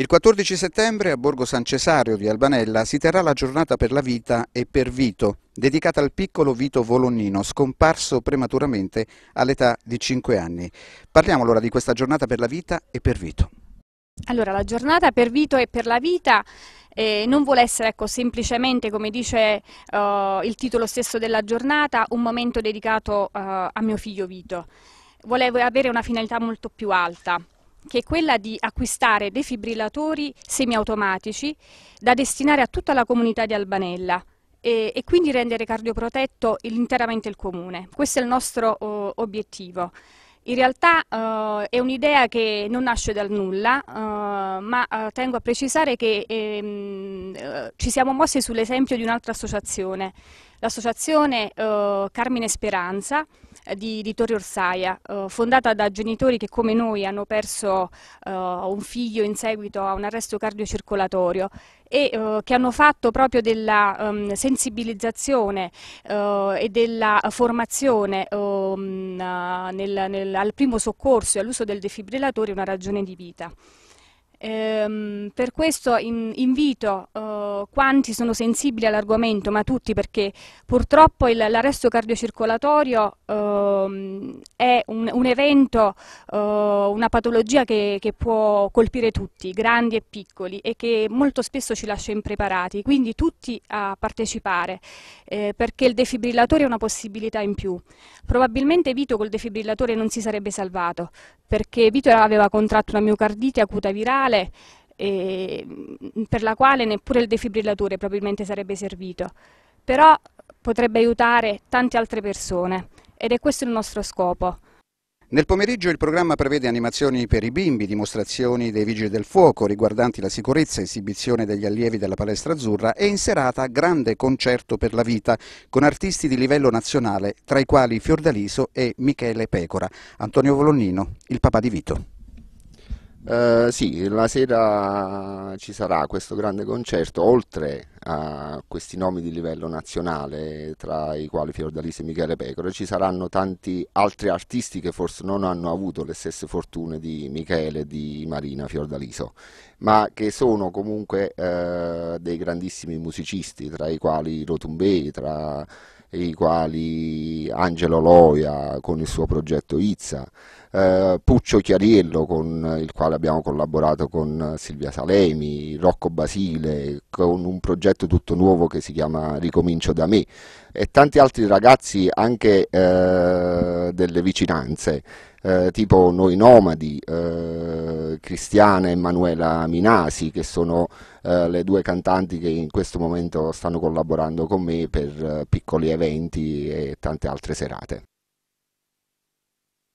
Il 14 settembre a Borgo San Cesario di Albanella si terrà la giornata per la vita e per Vito, dedicata al piccolo Vito Volonnino, scomparso prematuramente all'età di 5 anni. Parliamo allora di questa giornata per la vita e per Vito. Allora, la giornata per Vito e per la vita eh, non vuole essere ecco, semplicemente, come dice eh, il titolo stesso della giornata, un momento dedicato eh, a mio figlio Vito. Vuole avere una finalità molto più alta che è quella di acquistare defibrillatori semiautomatici da destinare a tutta la comunità di Albanella e, e quindi rendere cardioprotetto interamente il comune. Questo è il nostro oh, obiettivo. In realtà uh, è un'idea che non nasce dal nulla, uh, ma uh, tengo a precisare che ehm, ci siamo mossi sull'esempio di un'altra associazione, l'associazione Carmine Speranza, eh, di, di Torre Orsaia, eh, fondata da genitori che come noi hanno perso eh, un figlio in seguito a un arresto cardiocircolatorio e eh, che hanno fatto proprio della um, sensibilizzazione eh, e della formazione um, nel, nel, al primo soccorso e all'uso del defibrillatore una ragione di vita. Ehm, per questo in, invito eh, quanti sono sensibili all'argomento, ma tutti, perché purtroppo l'arresto cardiocircolatorio ehm, è un, un evento, eh, una patologia che, che, può colpire tutti, grandi e piccoli, e che molto spesso ci lascia impreparati. Quindi tutti a partecipare, eh, perché il defibrillatore è una possibilità in più. Probabilmente Vito col defibrillatore non si sarebbe salvato, perché Vito aveva contratto una miocardite acuta virale quale, eh, per la quale neppure il defibrillatore probabilmente sarebbe servito, però potrebbe aiutare tante altre persone ed è questo il nostro scopo. Nel pomeriggio il programma prevede animazioni per i bimbi, dimostrazioni dei vigili del fuoco riguardanti la sicurezza, esibizione degli allievi della palestra azzurra e in serata grande concerto per la vita con artisti di livello nazionale tra i quali Fiordaliso e Michele Pecora. Antonio Volonnino, il papà di Vito. Eh, sì, la sera ci sarà questo grande concerto, oltre a questi nomi di livello nazionale, tra i quali Fiordalisa e Michele Pecore, ci saranno tanti altri artisti che forse non hanno avuto le stesse fortune di Michele e di Marina Fiordaliso, ma che sono comunque eh, dei grandissimi musicisti, tra i quali Rotumbei, tra i quali Angelo Loia con il suo progetto Izza, eh, Puccio Chiariello con il quale abbiamo collaborato con Silvia Salemi, Rocco Basile con un progetto tutto nuovo che si chiama Ricomincio da me e tanti altri ragazzi anche eh, delle vicinanze eh, tipo Noi Nomadi, eh, Cristiana e Emanuela Minasi che sono eh, le due cantanti che in questo momento stanno collaborando con me per eh, piccoli eventi e tante altre serate.